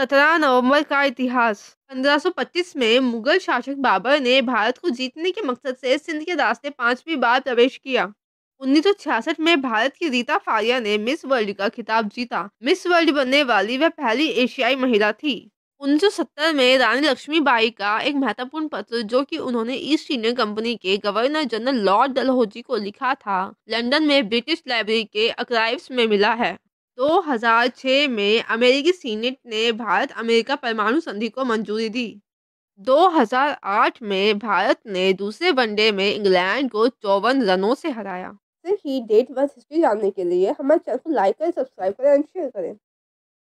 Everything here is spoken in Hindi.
सत्रह नवंबर का इतिहास 1525 में मुगल शासक बाबर ने भारत को जीतने के मकसद से सिंध के रास्ते पांचवी बार प्रवेश किया 1966 में भारत की रीता फारिया ने मिस वर्ल्ड का खिताब जीता मिस वर्ल्ड बनने वाली वह पहली एशियाई महिला थी 1970 में रानी लक्ष्मीबाई का एक महत्वपूर्ण पत्र जो कि उन्होंने ईस्ट इंडियन कंपनी के गवर्नर जनरल लॉर्ड डलहोजी को लिखा था लंदन में ब्रिटिश लाइब्रेरी के अक्राइव्स में मिला है 2006 में अमेरिकी सीनेट ने भारत अमेरिका परमाणु संधि को मंजूरी दी 2008 में भारत ने दूसरे वनडे में इंग्लैंड को चौवन रनों से हराया ही डेट वर्ष हिस्ट्री जानने के लिए हमारे चैनल को लाइक करें सब्सक्राइब करें एंड शेयर करें